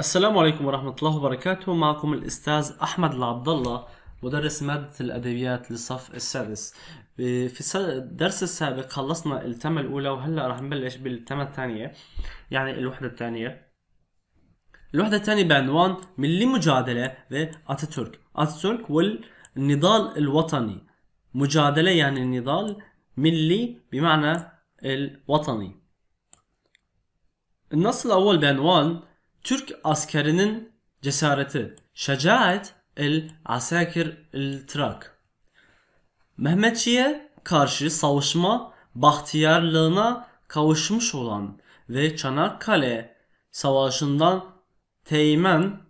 السلام عليكم ورحمة الله وبركاته معكم الأستاذ أحمد العبد الله مدرس مادة الأدبيات للصف السادس في الدرس السابق خلصنا التمة الأولى وهلأ رح نبلش بالتمة الثانية يعني الوحدة الثانية الوحدة الثانية بعنوان ملي مجادلة لأتاتورك أتاتورك والنضال الوطني مجادلة يعني النضال ملي بمعنى الوطني النص الأول بعنوان Türk askerinin cesareti. Şecaet el asakir el trak. Mehmetçi'ye karşı savaşma bahtiyarlığına kavuşmuş olan ve Çanakkale Savaşı'ndan teğmen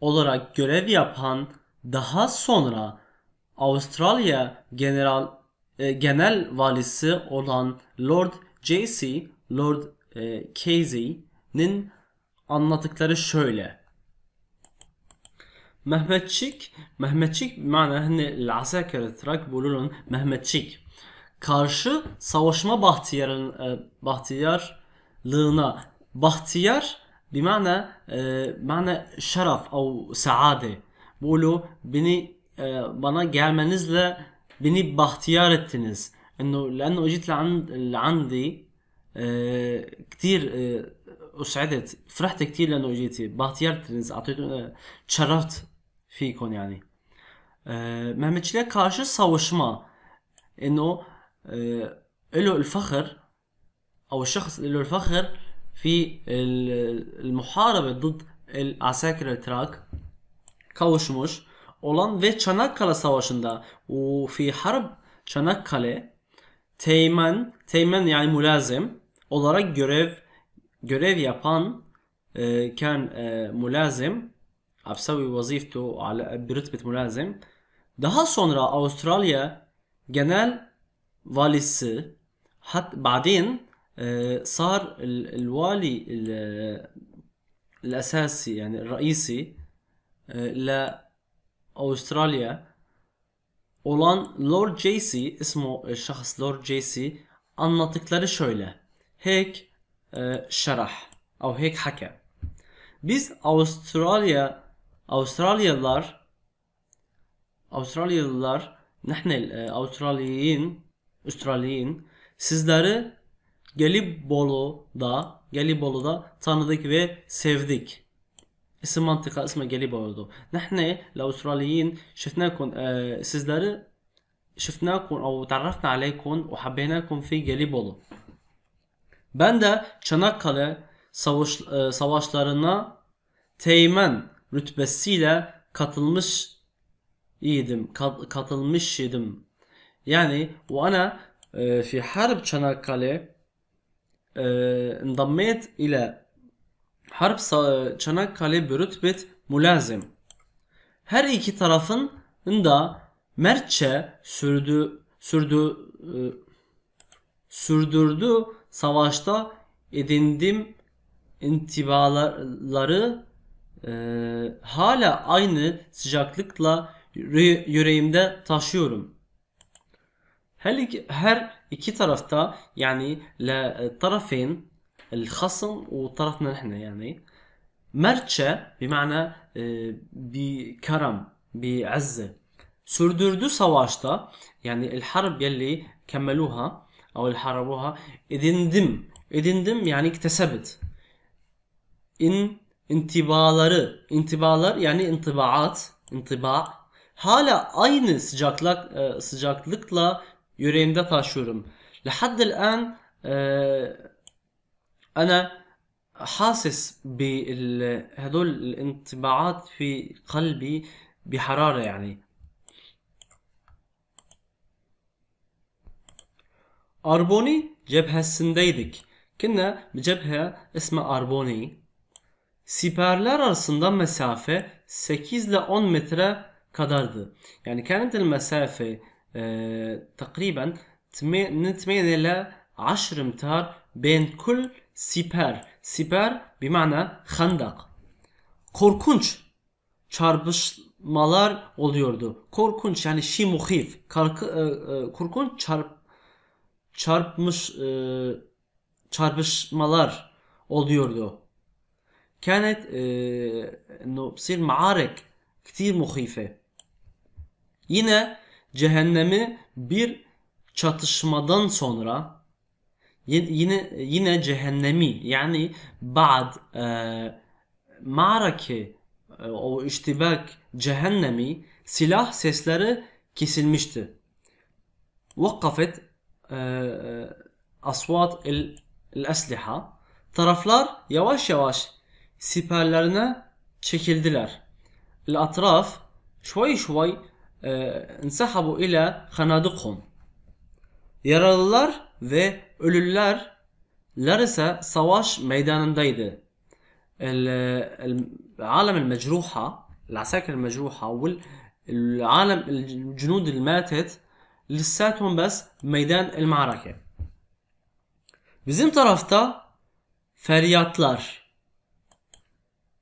olarak görev yapan daha sonra Avustralya General e, Genel Valisi olan Lord J.C. Lord e, Casey'nin anlattıkları şöyle. Mehmetçik, Mehmetçik mana hani l'asakir Trak bulunun Mehmetçik. Karşı savaşma bahtiyarın e, bahtiyarlığına bahtiyar بمعنى معنى شرف او سعاده بيقولوا بني bana gelmenizle beni bahtiyar ettiniz. انه لانه اجيت لعند لعندي كثير وسعدت فرحت كثير لانه جيتي باختيار ترينز اعطيتو آه، تشرفت فيكم يعني آه، ما مهمتشلي كارشي صوشما انه آه، له الفخر او الشخص له الفخر في المحاربة ضد العساكر التراك kavuşmuş olan ve Çanakkale Savaşı'nda وفي fi harp Çanakkale Teğmen, Teğmen yani mülazim olarak görev görev yapan كان ملازم بسوي وظيفته على برتبة mülazim. daha sonra Avustralya genel valisi hat بعدين صار الوالي yani, يعني الرئيسي e, Avustralya olan Lord Jaycee ismi e, şahıs Lord Jaycee anlattıkları şöyle. Heck e, şerah. Av hek hake. Biz Avustralya Avustralyalılar Avustralyalılar nehne e, Avustraliyin Avustraliyin sizleri Gelibolu'da Gelibolu'da tanıdık ve sevdik. İsim mantıka ismi Gelibolu'du. Nahne Avustraliyin şifnakum e, sizleri şifnakum او تعرفنا عليكم وحبيناكم في جليبولو ben de Çanakkale savaş, e, savaşlarına teğmen rütbesiyle katılmış idim, kat, katılmış idim. Yani o ana e, fi harb Çanakkale e, ile harp e, Çanakkale bir rütbet mulazim. Her iki tarafın da mertçe sürdü sürdü e, sürdürdü. Savaşta edindim intibaları e, hala aynı sıcaklıkla yüreğimde taşıyorum. Her iki, her iki tarafta yani la tarafin الخصم وطرفنا نحن يعني mertçe karam بكرم بعزة sürdürdü savaşta yani el harb yelli kemmeluha او اللي حاربوها اذا ندم اذا ندم يعني اكتسبت ان انتباهları انتباهlar يعني انطباعات انطباع هلا اين sıcaklık sıcaklıkla yüreğimde taşıyorum لحد الان آه، انا حاسس بهدول الانطباعات في قلبي بحراره يعني Arboni cephesindeydik. Kine cephe ismi Arboni. Siperler arasında mesafe 8 ile 10 metre kadardı. Yani kendi mesafe تقريبا من 8 إلى 10 متر بين كل siper. Siper بمعنى خندق. Korkunç çarpışmalar oluyordu. Korkunç yani şi muhif. E, e, korkunç çarp çarpmış e, çarpışmalar oluyordu. كانت انه بصير معارك كتير Yine cehennemi bir çatışmadan sonra yine yine cehennemi yani بعد معركة e, e, o iştibak cehennemi silah sesleri kesilmişti. Vakafet آه، آه، اصوات الاسلحه taraflar yavaş yavaş siperlerine çekildiler. الأطراف شوي شوي آه، انسحبوا إلى خنادقهم. Yaralılar ve ölüler ise savaş meydanındaydı. العالم المجروحة العساكر المجروحة والعالم الجنود الماتت lissatun bas meydan el marake. Bizim tarafta feryatlar,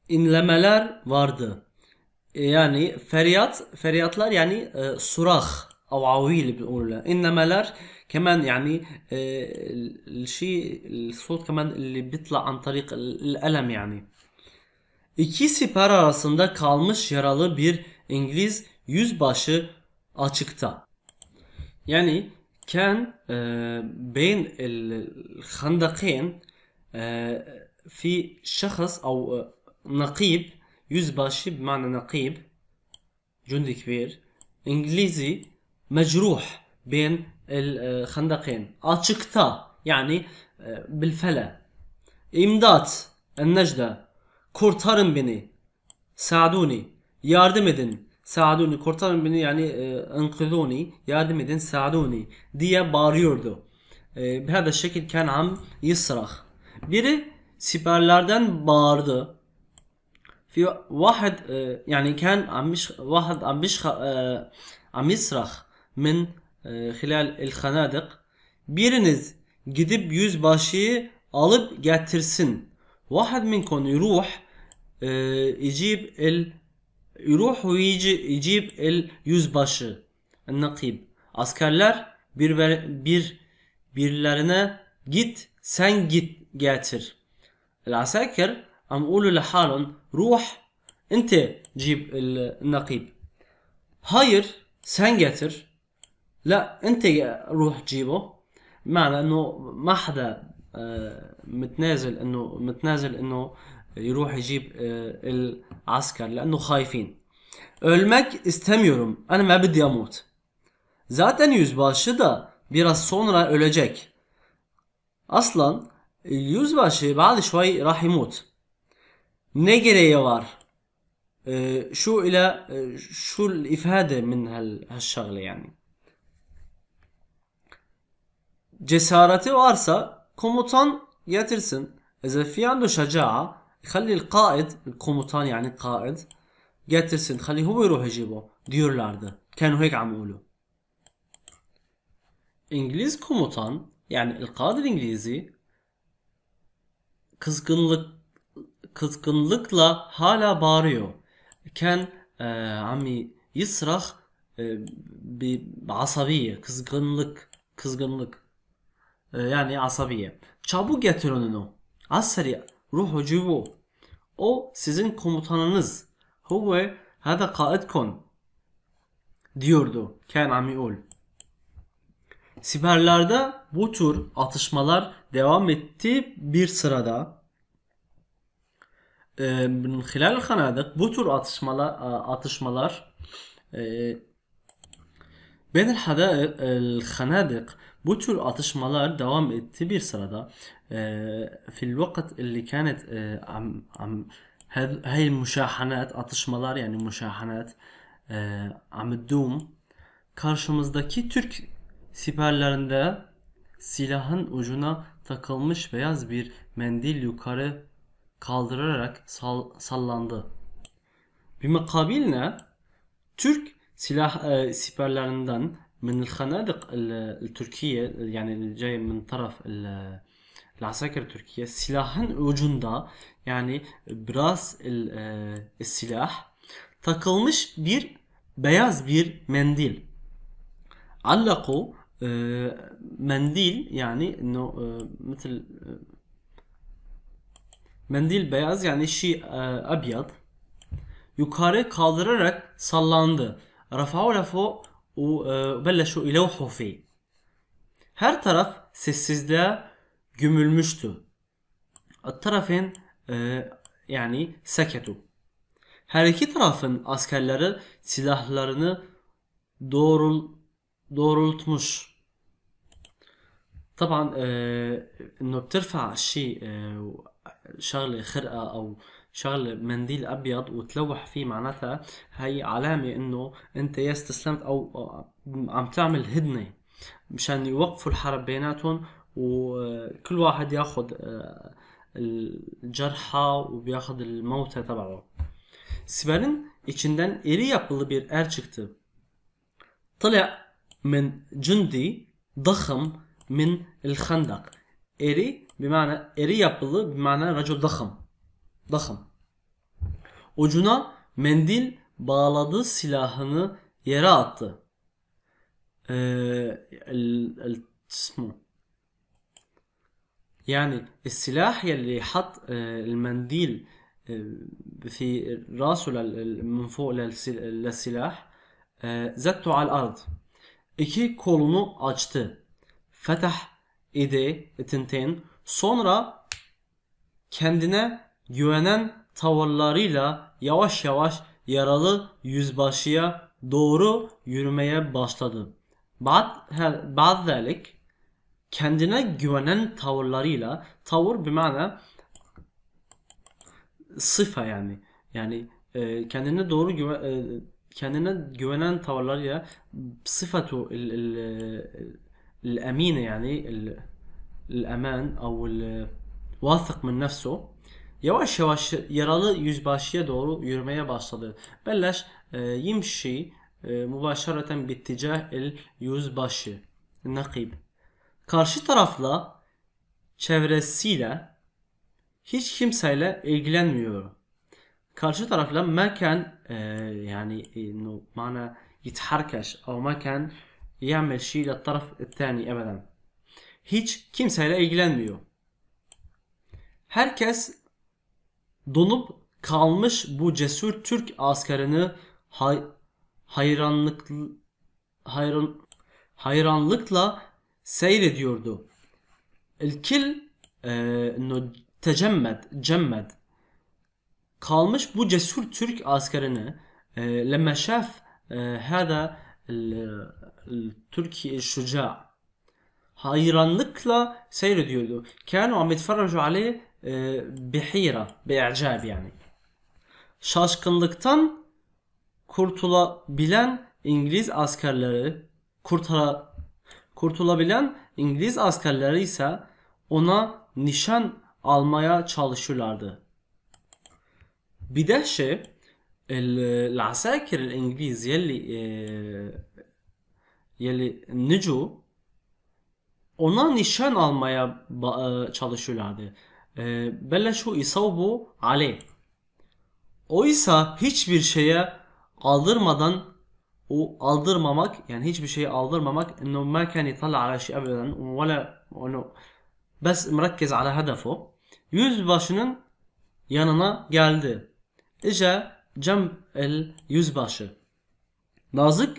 inlemeler vardı. E, yani feryat, feryatlar yani e, surah أواعويل بنقول انما كمان يعني şey, الصوت كمان li بيطلع an طريق الالم yani İki siper arasında kalmış yaralı bir İngiliz yüzbaşı açıkta. يعني كان آه، بين الخندقين آه، في شخص او آه، نقيب يوزباشي بمعنى نقيب جندي كبير انجليزي مجروح بين الخندقين اتشكتا يعني بالفلا امداد النجدة كورتارن بني ساعدوني ياردم ادن Saaduni kurtarın beni yani enkıduni yardım edin Saaduni diye bağırıyordu. E, bir hada şekil kenan yısrah. Biri siperlerden bağırdı. في واحد يعني كان عم بيش واحد عم بيش عم يصرخ من خلال الخنادق biriniz gidip yüz yüzbaşıyı alıp getirsin. Vahid minkum yuruh e, icib el Yuruhu yicib el yüzbaşı. Nakib. Askerler bir, bir birilerine git sen git getir. العساكر عم يقولوا لحالهم روح انت جيب النقيب هاير سن جاتر لا انت روح جيبه معنى انه ما حدا متنازل انه متنازل انه يروح يجيب العسكر لانه خايفين Ölmek istemiyorum. Ana ve bidi yamut. Zaten yüzbaşı da biraz sonra ölecek. Aslan yüzbaşı bazı şuay rahimut. Ne gereği var? Şu ile şu ifade min hal yani. Cesareti varsa komutan getirsin. Ezefiyan şaca'a يخلي القائد الكوموتان يعني قائد جاترسن خليه هو يروح يجيبه diyorlardı. Kanun hek amulu. İngiliz komutan yani ilkadır İngilizi kızgınlık kızgınlıkla hala bağırıyor. Ken e, ami yısrah e, bir asabiye, kızgınlık, kızgınlık. E, yani asabiye. Çabuk getirin onu. Asari Ruhu bu. O sizin komutanınız. Huve hada kaidkon diyordu. Ken amiul. Siberlerde bu tür atışmalar devam etti bir sırada. Ee, hilal Hanadık bu tür e, atışmalar atışmalar e, Benel Hanadık bu tür atışmalar devam etti bir sırada في الوقت اللي كانت عم عم هاي atışmalar yani muşahanat عم e, karşımızdaki Türk siperlerinde silahın ucuna takılmış beyaz bir mendil yukarı kaldırarak sal sallandı. Bir makabilne Türk silah e, siperlerinden من الخنادق التركية يعني اللي جاية من طرف العساكر التركية silahın ucunda yani biraz silah takılmış bir beyaz bir mendil. Allaku e, mendil yani no, e, مثل e, mendil beyaz yani şi e, abyad yukarı kaldırarak sallandı. rafa lafo وبلشوا يلوحوا فيه هالطرف sessizliğe gömülmüştü. Tarafın e, yani seketu. Her iki tarafın askerleri silahlarını doğrul doğrultmuş. طبعا نبترفع شيء شغله خرقه او شغل منديل ابيض وتلوح فيه معناتها هي علامه انه انت يا استسلمت او عم تعمل هدنه مشان يوقفوا الحرب بيناتهم وكل واحد ياخذ آه، الجرحى وبياخذ الموتى تبعه سبالن içinden iri yapılı bir er çıktı. طلع من جندي ضخم من الخندق. إري بمعنى إري يابلو بمعنى رجل ضخم. Bakın, Ucuna mendil bağladığı silahını yere attı. Ee, el, el, يعني السلاح يلي حط المنديل في راسه من فوق للسلاح زته على الأرض iki kolunu açtı. Fetah idi tintin. Sonra kendine güvenen tavırlarıyla yavaş yavaş yaralı yüzbaşıya doğru yürümeye başladı. Bazı kendine güvenen tavırlarıyla tavır bir mana sıfa yani yani e, kendine doğru güve, e, kendine güvenen tavırlarıyla sıfatu el, el, el, el yani el, el eman او واثق من نفسه Yavaş yavaş yaralı yüzbaşıya doğru yürümeye başladı. Belleş e, yimşi e, mübaşareten bitticah el yüzbaşı. Nakib. Karşı tarafla çevresiyle hiç kimseyle ilgilenmiyor. Karşı tarafla mekan e, yani e, mana يتحركش او ما كان يعمل شيء للطرف الثاني ابدا hiç kimseyle ilgilenmiyor. Herkes Donup kalmış bu cesur Türk askerini hay hayranlık hayran hayranlıkla seyrediyordu. İlkil e, tecemmed, cemmed. Kalmış bu cesur Türk askerini e, lema e, hada Türkiye şuca hayranlıkla seyrediyordu. Kanu am yetferracu aleyh ee, bihira, be'acab yani. Şaşkınlıktan kurtulabilen İngiliz askerleri kurtara, kurtulabilen İngiliz askerleri ise ona nişan almaya çalışırlardı. Bir de şey العساكر الانجليز يلي يلي نجوا ona nişan almaya e, çalışıyorlardı. بلشوا يصوبوا عليه Oysa hiçbir şeye aldırmadan o aldırmamak yani hiçbir şeye aldırmamak انه ما كان يطلع على شيء ابدا ولا انه بس مركز على هدفه yüzbaşının yanına geldi. İce cem el yüzbaşı. Nazik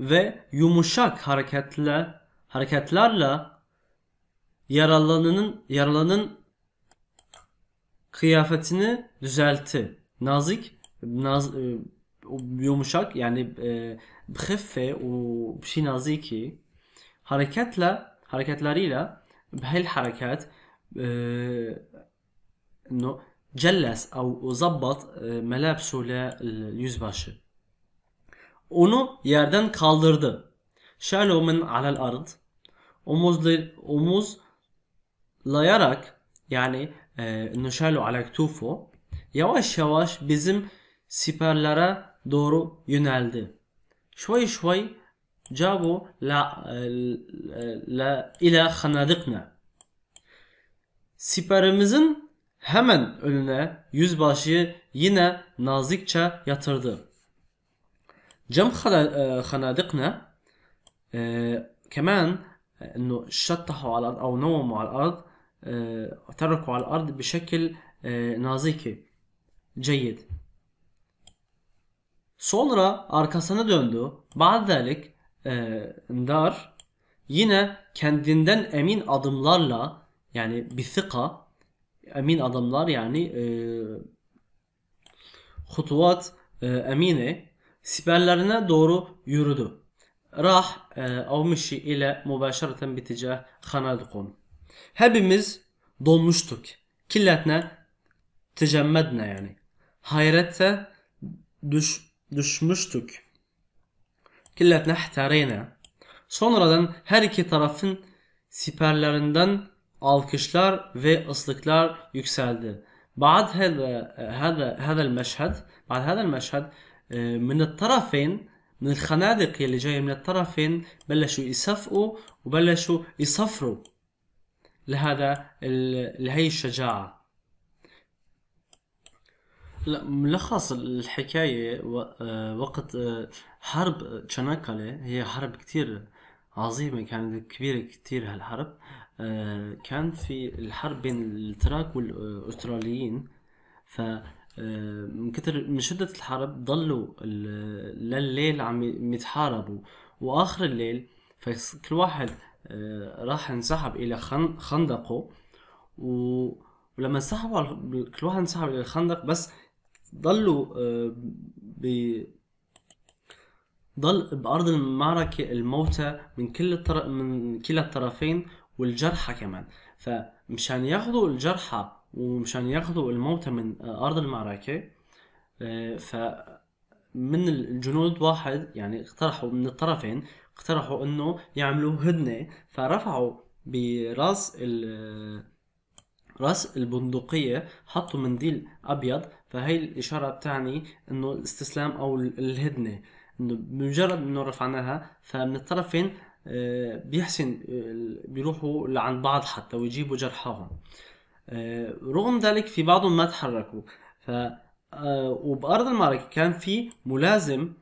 ve yumuşak hareketle hareketlerle yaralanının yaralanın kıyafetini düzelti. Nazik, naz, e, yumuşak yani e, haffe o şey naziki hareketle hareketleriyle بهل حركات انه جلس او ظبط ملابسه لليوزباشي onu yerden kaldırdı. Şalo alal ard. Omuzlar omuz layarak yani e, nuşalu ala yavaş yavaş bizim siperlere doğru yöneldi. Şuay şuay cabu la, e, e, la ila hanadikna. Siperimizin hemen önüne yüzbaşıyı yine nazikçe yatırdı. Cem e, hanadikna kemen انه شطحوا على الارض او نوموا على الارض تركوا على الأرض بشكل naziki, جيد. Sonra arkasına döndü. Ba'delik e, Dar yine kendinden emin adımlarla yani bisika emin adımlar yani e, e, emine siperlerine doğru yürüdü. Rah e, avmişi ile mübaşereten biticah hanadukum. Hepimiz donmuştuk, ne, tecemmed ne yani. Hayrete düş, düşmüştük. ne, ihtareyne. Sonradan her iki tarafın siperlerinden alkışlar ve ıslıklar yükseldi. بعد هذا هذا هذا المشهد بعد هذا المشهد من الطرفين من الخنادق اللي جاي من الطرفين بلشوا يصفقوا وبلشوا يصفروا لهذا لهي الشجاعة ملخص الحكاية آه، وقت آه، حرب تشاناكالي هي حرب كتير عظيمة كانت كبيرة كتير هالحرب آه، كان في الحرب بين التراك والاستراليين ف من كثر من شدة الحرب ضلوا لليل عم يتحاربوا واخر الليل فكل واحد آه، راح انسحب الى خندقه ولما انسحبوا كل واحد انسحب الى الخندق بس ضلوا آه، ب ضل بارض المعركه الموتى من كل الطرف من كلا الطرفين والجرحى كمان فمشان ياخذوا الجرحى ومشان ياخذوا الموتى من آه، ارض المعركه ف من الجنود واحد يعني اقترحوا من الطرفين اقترحوا انه يعملوا هدنه فرفعوا براس ال راس البندقية حطوا منديل أبيض فهي الإشارة بتعني إنه الاستسلام أو الهدنة إنه بمجرد إنه رفعناها فمن الطرفين آه، بيحسن آه، بيروحوا لعند بعض حتى ويجيبوا جرحاهم آه، رغم ذلك في بعضهم ما تحركوا ف وبأرض المعركة كان في ملازم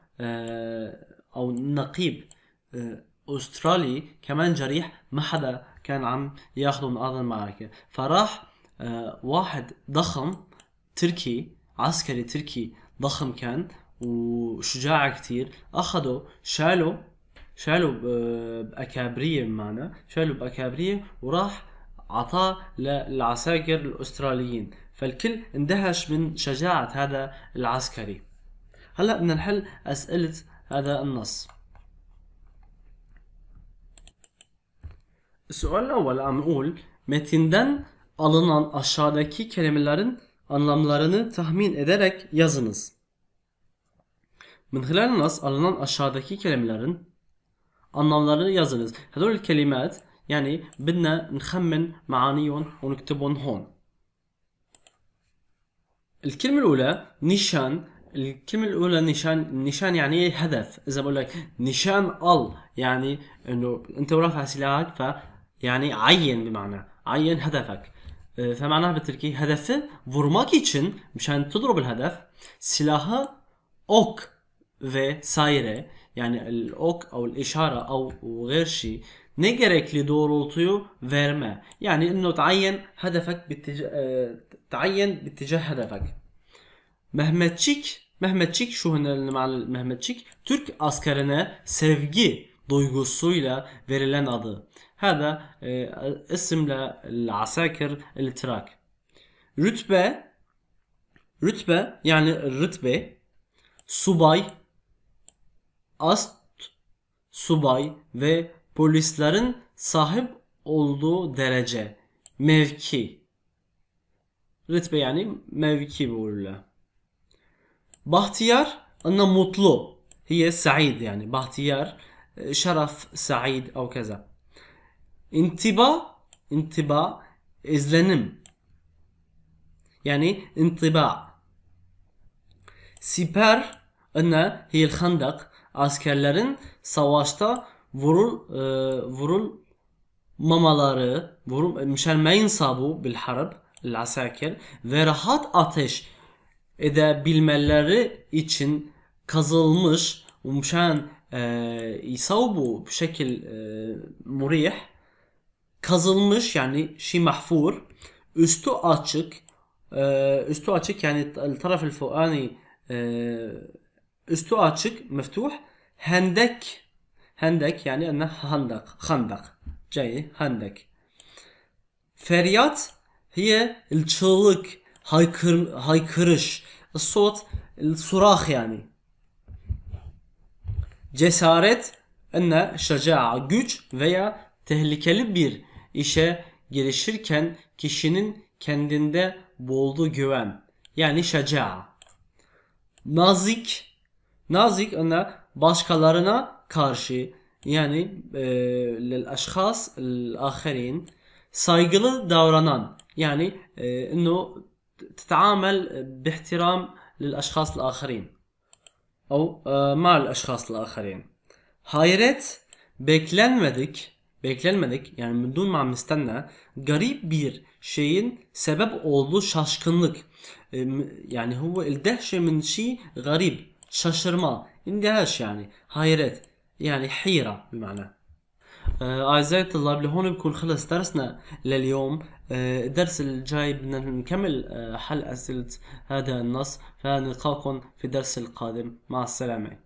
أو نقيب أه، استرالي كمان جريح ما حدا كان عم ياخده من ارض المعركه فراح أه، واحد ضخم تركي عسكري تركي ضخم كان وشجاع كتير اخده شاله شاله باكابريه بمعنى شاله باكابريه وراح عطاه للعساكر الاستراليين فالكل اندهش من شجاعه هذا العسكري هلا بدنا نحل اسئله هذا النص Sual evvel am'ul metinden alınan aşağıdaki kelimelerin anlamlarını tahmin ederek yazınız. Min hilal nas alınan aşağıdaki kelimelerin anlamlarını yazınız. Hedol kelimet yani بدنا نخمن معانيهم ونكتبهم هون. الكلمة الأولى نشان الكلمة الأولى نشان نشان يعني هدف إذا بقول لك نشان الله يعني إنه أنت ورافع سلاحك ف yani ayyen bir mana. Ayyen hedefek. Ee, Femana bitir ki hedefi vurmak için müşen tudrub hedef silahı ok ve saire yani ok او işara او غير şey. ne gerekli doğrultuyu verme. Yani انه تعين hedefek, تعين باتجاه e, hedefek. Mehmetçik Mehmetçik şu hınırlı Mehmetçik Türk askerine sevgi duygusuyla verilen adı. هذا اسم للعساكر الاتراك رتبة رتبة يعني الرتبة subay ast subay ve polislerin sahip olduğu derece mevki rütbe yani mevki böyle bahtiyar anna mutlu hiye said yani bahtiyar e, şeraf said او kaza. İntiba, intiba, izlenim. Yani intiba. Siper ne hil handak askerlerin savaşta vurul e, vurul mamaları vurul e, müşelmeyin sabu bil harb asaker ve rahat ateş edebilmeleri için kazılmış umşan e, isabu bu şekil e, murih kazılmış yani şi şey mahfur üstü açık e, üstü açık yani taraf fuani e, üstü açık meftuh hendek hendek yani anne handak handak cayı hendek feryat hiye çığlık haykır, haykırış sot surah yani cesaret enne şeca'a güç veya tehlikeli bir işe girişirken kişinin kendinde boldu güven yani şaca. Nazik nazik ona başkalarına karşı yani e, lel aşkhas aherin saygılı davranan yani انه تتعامل باحترام للاشخاص الاخرين او مع الاشخاص الاخرين hayret beklenmedik beklenmedik yani durmadan istenme garip bir şeyin sebep olduğu şaşkınlık yani bu dehşe min şey garip şaşırma indehş yani hayret يعني حيرة بمعنى أعزائي آه الطلاب لهون بكون خلص درسنا لليوم آه الدرس الجاي بدنا نكمل آه حل أسئلة هذا النص فنلقاكم في الدرس القادم مع السلامة